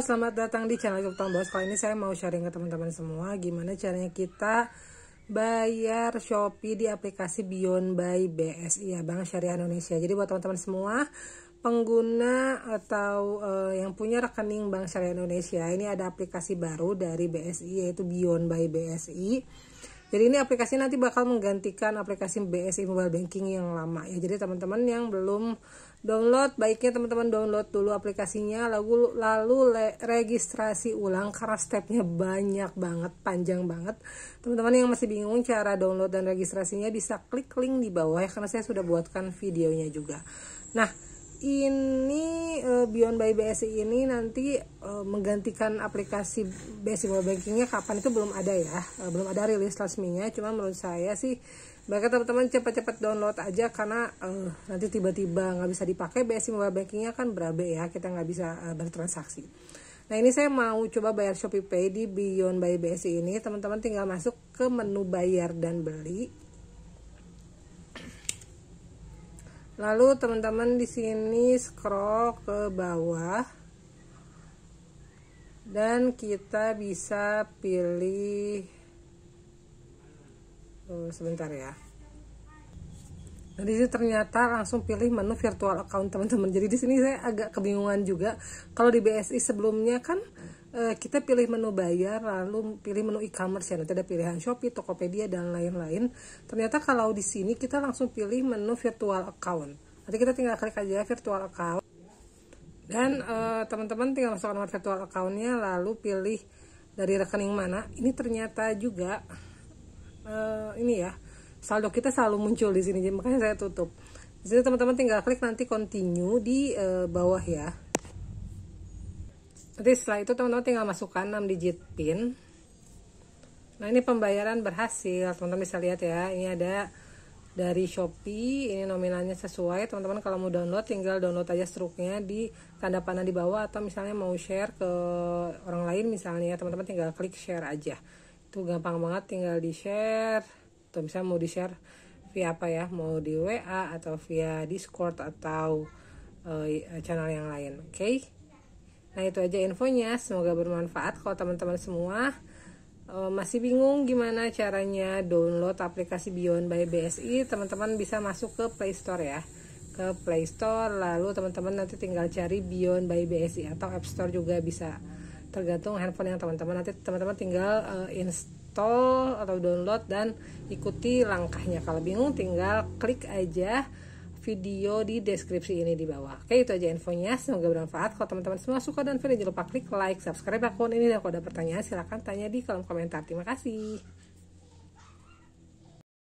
selamat datang di channel YouTube Tombos. Kali ini saya mau sharing ke teman-teman semua gimana caranya kita bayar Shopee di aplikasi Beyond by BSI ya Bank Syariah Indonesia. Jadi buat teman-teman semua pengguna atau uh, yang punya rekening Bank Syariah Indonesia, ini ada aplikasi baru dari BSI yaitu Beyond by BSI jadi ini aplikasi nanti bakal menggantikan aplikasi BSI Mobile Banking yang lama ya. Jadi teman-teman yang belum download baiknya teman-teman download dulu aplikasinya lalu lalu registrasi ulang karena stepnya banyak banget panjang banget teman-teman yang masih bingung cara download dan registrasinya bisa klik link di bawah ya karena saya sudah buatkan videonya juga nah ini uh, Beyond by BSI ini nanti uh, menggantikan aplikasi BSI Mobile Bankingnya kapan itu belum ada ya, uh, belum ada rilis resminya. Cuma menurut saya sih mereka teman-teman cepat-cepat download aja karena uh, nanti tiba-tiba nggak bisa dipakai BSI Mobile Bankingnya kan berabe ya, kita nggak bisa uh, bertransaksi. Nah ini saya mau coba bayar Shopee Pay di Beyond by BSI ini. Teman-teman tinggal masuk ke menu bayar dan beli lalu teman-teman di sini scroll ke bawah dan kita bisa pilih oh, sebentar ya Nah, di sini ternyata langsung pilih menu virtual account teman-teman. Jadi di sini saya agak kebingungan juga. Kalau di BSI sebelumnya kan Eh, kita pilih menu bayar lalu pilih menu e-commerce ya nanti ada pilihan Shopee, Tokopedia dan lain-lain. Ternyata kalau di sini kita langsung pilih menu virtual account. Nanti kita tinggal klik aja virtual account dan eh, teman-teman uh, tinggal masukkan nomor virtual accountnya lalu pilih dari rekening mana. Ini ternyata juga uh, ini ya saldo kita selalu muncul di sini, makanya saya tutup. jadi teman-teman tinggal klik nanti continue di uh, bawah ya. Nanti setelah itu teman-teman tinggal masukkan 6 digit pin. Nah ini pembayaran berhasil, teman-teman bisa lihat ya. Ini ada dari Shopee, ini nominalnya sesuai. Teman-teman kalau mau download tinggal download aja struknya di tanda panah di bawah atau misalnya mau share ke orang lain misalnya, ya, teman-teman tinggal klik share aja. Itu gampang banget tinggal di share. Atau misalnya mau di share via apa ya, mau di WA atau via Discord atau eh, channel yang lain. Oke. Okay? Nah itu aja infonya, semoga bermanfaat kalau teman-teman semua eh, masih bingung gimana caranya download aplikasi Beyond by BSI, teman-teman bisa masuk ke Play Store ya. Ke Play Store lalu teman-teman nanti tinggal cari Beyond by BSI atau App Store juga bisa. Tergantung handphone yang teman-teman nanti teman-teman tinggal uh, install atau download dan ikuti langkahnya. Kalau bingung tinggal klik aja video di deskripsi ini di bawah. Oke, itu aja infonya. Semoga bermanfaat. Kalau teman-teman semua suka dan video, jangan lupa klik like, subscribe akun ini. Dan kalau ada pertanyaan, silahkan tanya di kolom komentar. Terima kasih.